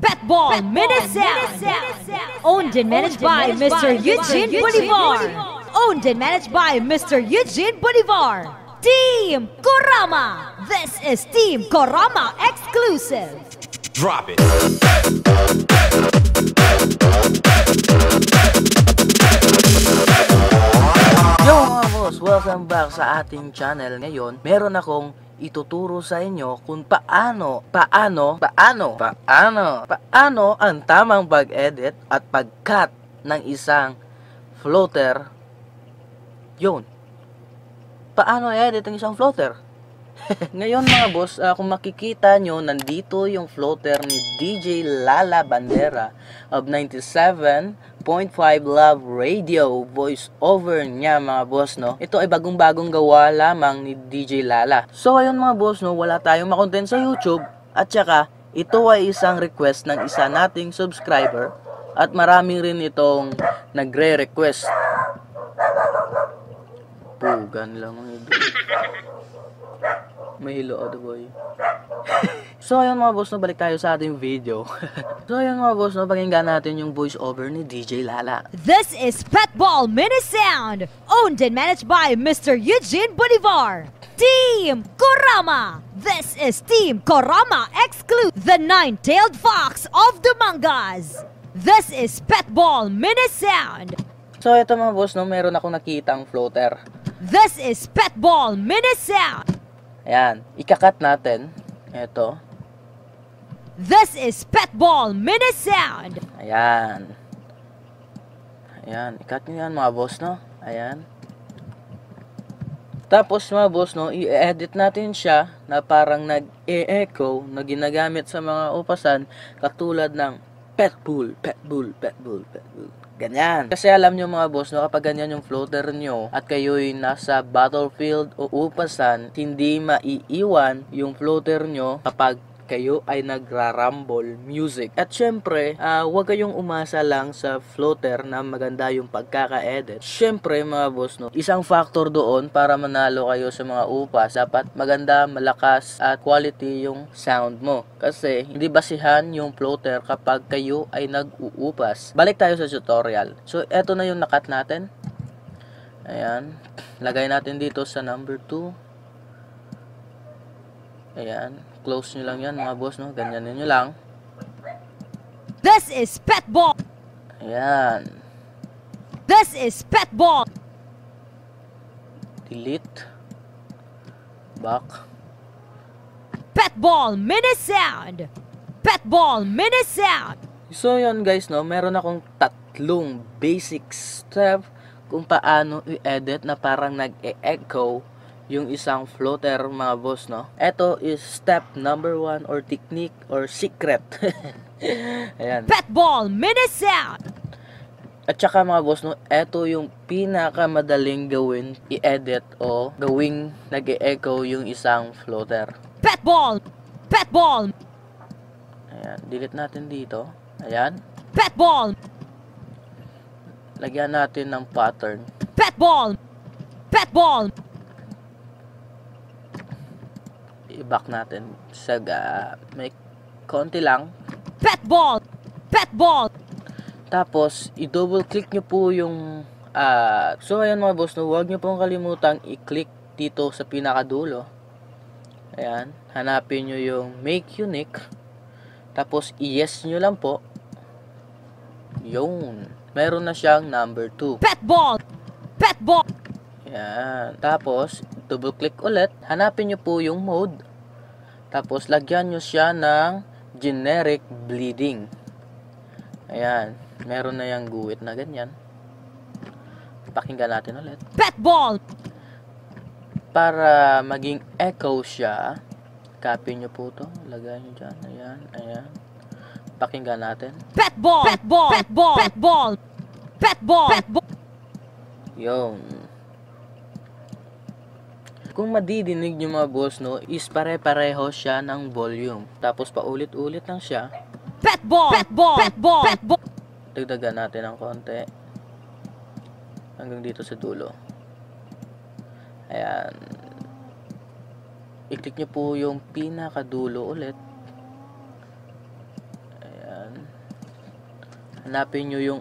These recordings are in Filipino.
Petball, Petball Owned and managed by Mr. Eugene Bolivar. Owned and managed by Mr. Eugene Bolivar. Team Korama. This is Team Korama exclusive. Drop it. Yo mga boss, welcome back sa ating channel. Ngayon, meron akong ituturo sa inyo kung paano, paano, paano, paano, paano ang tamang pag-edit at pag-cut ng isang floater. Yun. Paano edit ang isang floater? Ngayon mga boss, uh, kung makikita nyo, nandito yung floater ni DJ Lala Bandera of 97 1.5 Love Radio voice over niya mga boss no. Ito ay bagong-bagong gawa lamang ni DJ Lala. So ayun mga boss no, wala tayong makontent sa YouTube at saka ito ay isang request ng isa nating subscriber at maraming rin itong nagre-request. Pugan lang ang ibig. Mahilo ka oh, boy. so ayun mga boss, no, balik tayo sa ating video. so ayun mga boss, no, pakinggan natin yung voice over ni DJ Lala. This is Petball Mini Sound, owned and managed by Mr. Eugene Bolivar. Team Korama! This is Team Korama Exclude the Nine-Tailed Fox of the Mangas! This is Petball Mini Sound! So ito mga boss, no, meron akong nakitang floater. This is Petball Mini Sound! Ayan, ikakat natin. Ito. This is Petball Mini Sound! Ayan. Ayan, ikat nyo yan mga boss, no? Ayan. Tapos mga boss, no, i-edit natin siya na parang nag-echo na ginagamit sa mga upasan katulad ng Petbull, Petbull, Petbull, Petbull. Ganyan. Kasi alam nyo mga boss, no, kapag ganyan yung floater nyo at kayo'y nasa battlefield o upasan, hindi maiiwan yung floater nyo kapag kayo ay nagrarumble music. At syempre, uh, ah, wag kayong umasa lang sa floater na maganda yung pagkaka-edit. Syempre mga boss, no, isang factor doon para manalo kayo sa mga upa, dapat maganda, malakas, at quality yung sound mo. Kasi hindi basihan yung floater kapag kayo ay nag-uupas. Balik tayo sa tutorial. So, eto na yung nakat natin. Ayan. Lagay natin dito sa number 2. Ayan close nyo lang yan mga boss, no? Ganyan nyo lang. This is pet ball! Ayan. This is pet ball! Delete. Back. Pet ball mini sound! Pet ball mini sound! So yon guys, no? Meron akong tatlong basic step kung paano i-edit na parang nag-e-echo yung isang floater mga boss no. Ito is step number 1 or technique or secret. Ayan. Pet ball, minutes out! At saka mga boss, no, eto yung pinakamadaling gawin i-edit o gawing nag echo yung isang floater. Pet ball! Pet ball! Ayan, delete natin dito. Ayan. Pet ball! Lagyan natin ng pattern. Pet ball! Pet ball! i-back natin sa uh, may konti lang. Pet ball! Pet ball! Tapos, i-double click nyo po yung uh, so ayan mga boss, no, huwag nyo pong kalimutan i-click dito sa pinakadulo. Ayan, hanapin nyo yung make unique. Tapos, i-yes nyo lang po. Yun. Meron na siyang number 2. Pet ball! Pet ball! Ayan. Tapos, double click ulit. Hanapin nyo po yung mode. Tapos, lagyan nyo siya ng generic bleeding. Ayan. Meron na yung guwit na ganyan. Pakinggan natin ulit. Pet ball! Para maging echo siya, copy nyo po to. Lagay nyo dyan. Ayan, ayan. Pakinggan natin. Pet ball! Pet ball! Pet ball! Pet ball! Pet ball! Pet ball! Yun. Kung madidinig nyo mga boss, no, is pare-pareho siya ng volume. Tapos paulit-ulit lang siya. Pet ball! Pet ball! Pet ball! Pet ball! Dagdagan natin ng konti. Hanggang dito sa dulo. Ayan. I-click nyo po yung pinakadulo ulit. Ayan. Hanapin nyo yung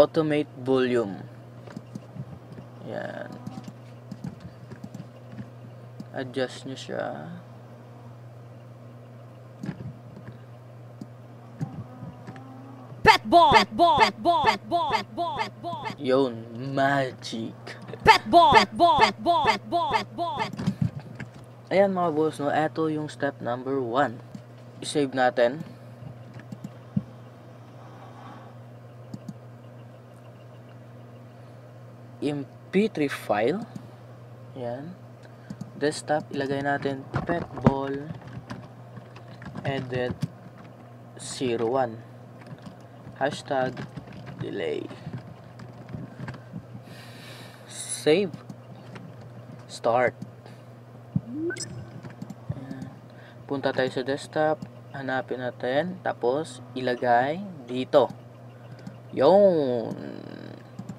automate volume. Ayan adjust nyo siya pet ball pet ball pet ball pet ball pet ball pet ball yun magic pet ball pet ball pet ball pet ball pet ball ayan mga boss no eto yung step number 1 i-save natin mp3 file yan desktop ilagay natin petball edit 01 hashtag delay save start punta tayo sa desktop hanapin natin tapos ilagay dito yun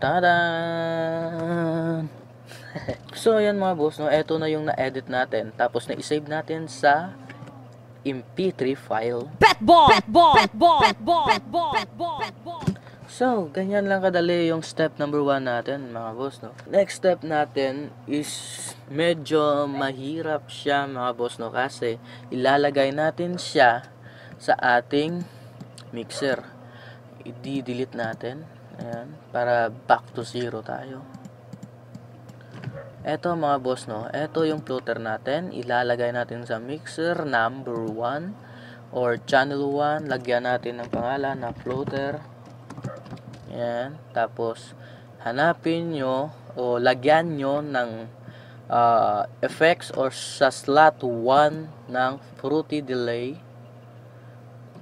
tada so, ayan mga boss, no, eto na yung na-edit natin. Tapos, na-save natin sa MP3 file. pet pet Petball! pet Petball! pet Petball! pet Petball! So, ganyan lang kadali yung step number 1 natin, mga boss, no? Next step natin is medyo mahirap siya, mga boss, no? Kasi ilalagay natin siya sa ating mixer. I-delete natin. Ayan, para back to zero tayo. Eto mga boss no, eto yung filter natin. Ilalagay natin sa mixer number 1 or channel 1. Lagyan natin ng pangalan na floater. Yan. Tapos hanapin nyo o lagyan nyo ng uh, effects or sa slot 1 ng fruity delay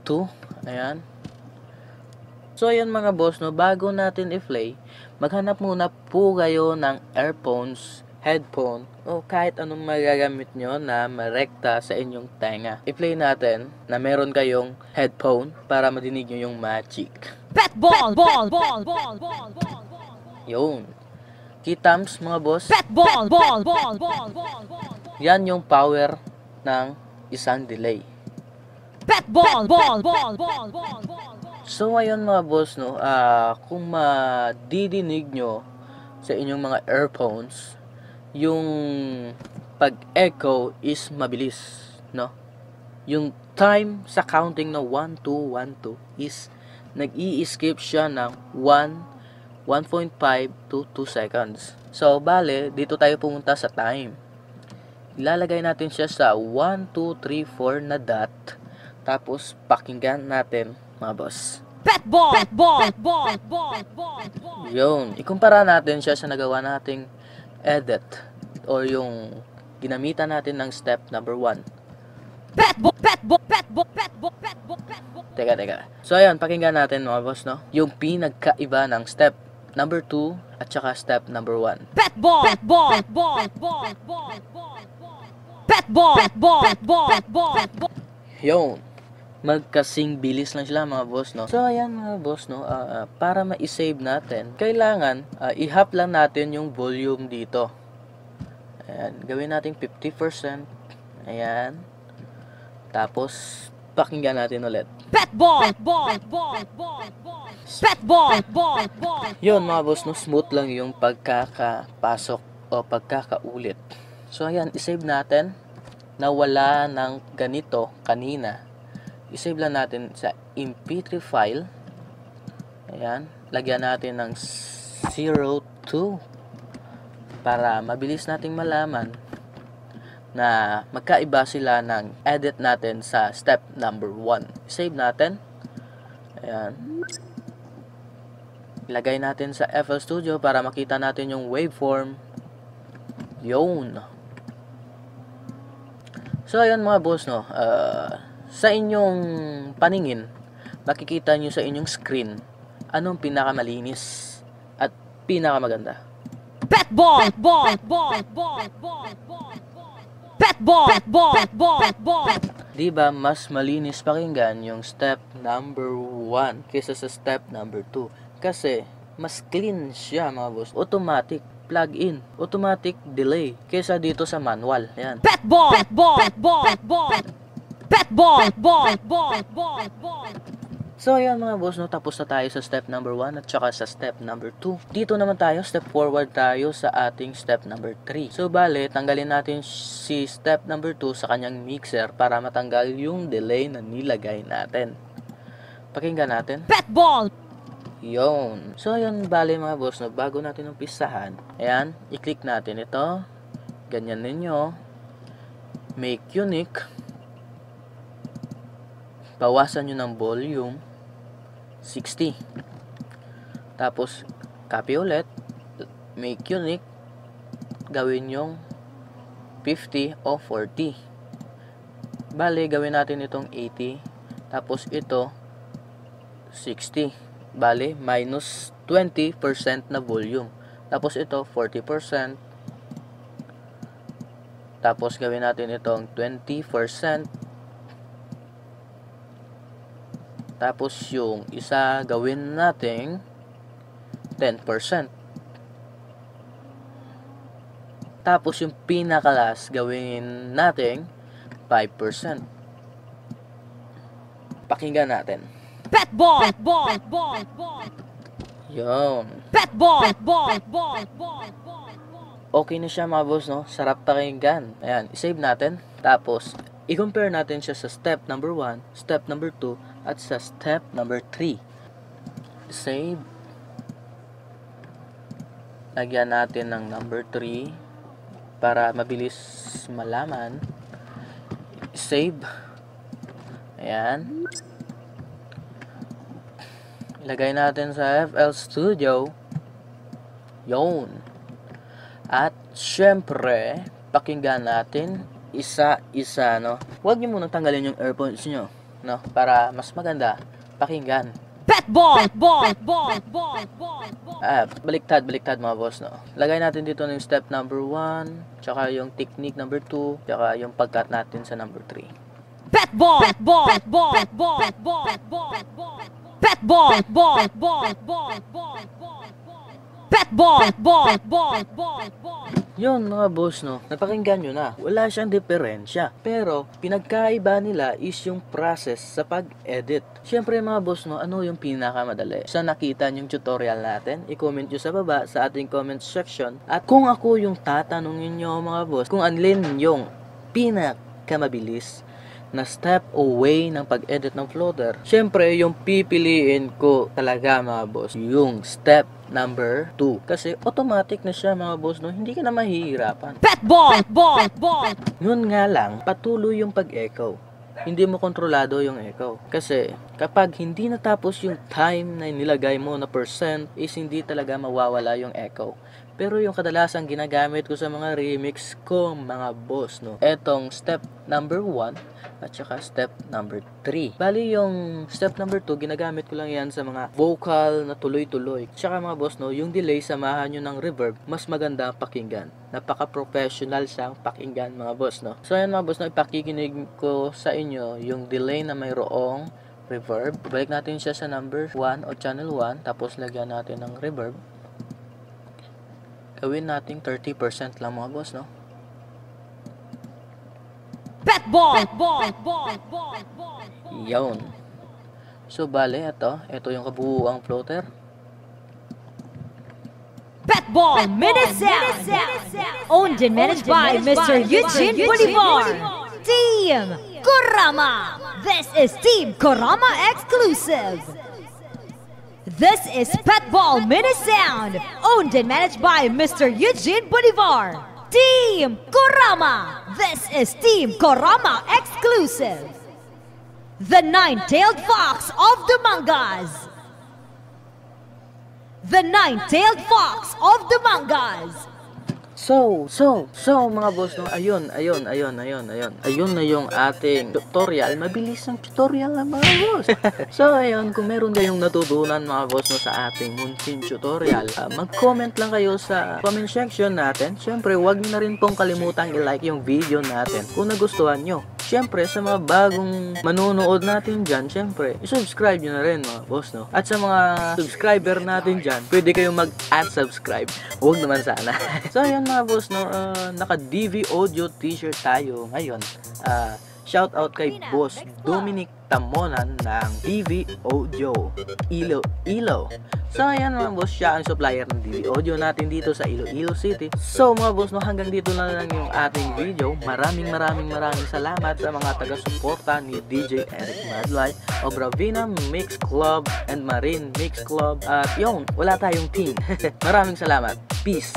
2. Ayan. So, ayan mga boss, no, bago natin i-play, maghanap muna po kayo ng earphones headphone, o kahit anong magagamit nyo na marekta sa inyong tenga. I-play natin na meron kayong headphone para madinig nyo yung magic. Pet ball! Pet ball! Pet ball! Pet ball! Yun. Kitams mga boss. Pet ball! Pet ball! Ball! Ball! Ball! Yan yung power ng isang delay. Pet ball! Ball! Ball! Ball! Ball! So ngayon mga boss no, uh, kung madidinig nyo sa inyong mga earphones, yung pag-echo is mabilis, no? Yung time sa counting na 1, 2, 1, 2 is nag-i-skip siya ng 1, 1.5 to 2 seconds. So, bale, dito tayo pumunta sa time. Ilalagay natin siya sa 1, 2, 3, 4 na dot. Tapos, pakinggan natin, mga boss. Pet ball! Pet ball! Pet ball! Pet ball! Pet Yun. Ikumpara natin siya sa nagawa nating edit or yung ginamitan natin ng step number 1. Pet book, pet book, pet book, pet book, pet book, pet book. Teka, teka. So ayun, pakinggan natin mga boss, no? Yung pinagkaiba ng step number 2 at saka step number 1. Pet ball, pet ball, pet ball, pet ball, pet ball, pet ball, pet ball, pet ball, pet ball, pet ball, pet ball, pet ball. Yun magkasing bilis lang sila mga boss no so ayan mga boss no uh, para ma-save natin kailangan uh, ah, i-half lang natin yung volume dito ayan gawin natin 50% ayan tapos pakinggan natin ulit pet ball pet ball pet ball pet ball pet ball ball, ball. yun mga boss no smooth lang yung pagkakapasok o pagkakaulit so ayan i-save natin nawala ng ganito kanina isave lang natin sa mp3 file ayan lagyan natin ng 02 para mabilis nating malaman na magkaiba sila ng edit natin sa step number 1 save natin ayan ilagay natin sa FL Studio para makita natin yung waveform yun so ayun mga boss no uh, sa inyong paningin, makikita nyo sa inyong screen anong pinakamalinis at pinakamaganda. Pet ball! Pet ball! Pet ball! Pet ball! Pet ball! Pet ball! Pet ball! Pet ball! Pet ball! Pet ball! Diba, mas malinis pakinggan yung step number 1 kaysa sa step number 2. Kasi, mas clean siya mga boss. Automatic plug-in, automatic delay kaysa dito sa manual. Yan. Pet ball! Pet ball! Pet ball! Pet ball! Pet ball! Pet ball! Pet ball! Pet ball! So ayun mga boss, no, tapos na tayo sa step number 1 at saka sa step number 2. Dito naman tayo, step forward tayo sa ating step number 3. So bale, tanggalin natin si step number 2 sa kanyang mixer para matanggal yung delay na nilagay natin. Pakinggan natin. Pet ball! Yun. So ayun, bale mga boss, no, bago natin umpisahan, ayan, i-click natin ito. Ganyan ninyo. Make unique bawasan nyo ng volume 60 tapos copy ulit make unique gawin yung 50 o 40 bali gawin natin itong 80 tapos ito 60 bali minus 20% na volume tapos ito 40% tapos gawin natin itong 20% Tapos yung isa gawin nating 10%. Tapos yung pinakalas gawin nating 5%. Pakinggan natin. Pet ball! Pet ball! Pet ball! Pet ball! Yun. Pet ball! Pet ball! Pet ball! Pet ball! Pet ball! Okay na siya mga boss, no? Sarap pakinggan. Ayan, save natin. Tapos, i-compare natin siya sa step number 1, step number 2, at sa step number 3, save. Lagyan natin ng number 3 para mabilis malaman. Save. Ayan. Ilagay natin sa FL Studio. Yun. At syempre, pakinggan natin isa-isa, no? Huwag niyo munang tanggalin yung earphones niyo no? Para mas maganda pakinggan. pet Petball! pet Petball! Petball! Petball! Ah, baliktad, baliktad mga boss, no? Lagay natin dito yung step number 1, tsaka yung technique number 2, tsaka yung pagkat natin sa number 3. Pet Petball! Petball! Petball! Petball! Petball! Petball! Petball! Petball! Petball! Petball! Petball! Petball! Petball! Petball! Petball! Petball! Petball! Yun mga boss no, napakinggan nyo na, wala siyang diferensya. Pero pinagkaiba nila is yung process sa pag-edit. Siyempre mga boss no, ano yung pinakamadali? Sa nakita yung tutorial natin, i-comment nyo sa baba sa ating comment section. At kung ako yung tatanungin nyo mga boss, kung anlin yung pinakamabilis na step away ng pag-edit ng floater. Siyempre, yung pipiliin ko talaga mga boss, yung step number 2. Kasi automatic na siya mga boss, no? Hindi ka na mahihirapan. Pet ball! Pet ball! Pet ball! Yun nga lang, patuloy yung pag-echo. Hindi mo kontrolado yung echo. Kasi Kapag hindi natapos yung time na nilagay mo na percent, is hindi talaga mawawala yung echo. Pero yung kadalasang ginagamit ko sa mga remix ko, mga boss, no? Etong step number 1 at saka step number 3. Bali yung step number 2, ginagamit ko lang yan sa mga vocal na tuloy-tuloy. Tsaka mga boss, no, yung delay, samahan nyo ng reverb, mas maganda pakinggan. Napaka-professional siyang pakinggan, mga boss, no? So, yan mga boss, no, ipakikinig ko sa inyo yung delay na mayroong reverb. Balik natin siya sa number 1 o channel 1. Tapos lagyan natin ng reverb. Gawin natin 30% lang mga boss, no? Pet ball! Pet ball! Pet ball! Pet ball! Pet ball! Yun. So, bale, ito. Ito yung kabuuang floater. Pet ball! Minutes out! Owned and managed by Mr. Eugene Bolivar! Team Kurama! This is Team Karama exclusive. This is Petball Mini Sound, owned and managed by Mr. Eugene Bolivar. Team Korama. This is Team Korama exclusive. The nine-tailed fox of the mangas. The nine-tailed fox of the mangas. So, so, so mga boss, no, ayun, ayun, ayun, ayun, ayun. Ayun na yung ating tutorial. Mabilis ang tutorial na ah, mga boss. so, ayun, kung meron kayong natutunan mga boss no, sa ating Munsin tutorial, uh, mag-comment lang kayo sa comment section natin. Siyempre, huwag na rin pong kalimutang i-like yung video natin kung nagustuhan nyo syempre sa mga bagong manonood natin dyan, syempre, subscribe nyo na rin mga boss, no? At sa mga subscriber natin dyan, pwede kayong mag-add subscribe. Huwag naman sana. so, ayan mga boss, no? Uh, ah, Naka-DV audio t-shirt tayo ngayon. Ah, uh, Shout out kay Boss Dominic Tamonan ng DV Audio Iloilo. So ayan mga boss, siya ang supplier ng DV Audio natin dito sa Iloilo City. So mga boss, no, hanggang dito na lang yung ating video. Maraming maraming maraming salamat sa mga taga-suporta ni DJ Eric Madlay, Obravina Mix Club, and Marine Mix Club. At yun, wala tayong team. maraming salamat. Peace!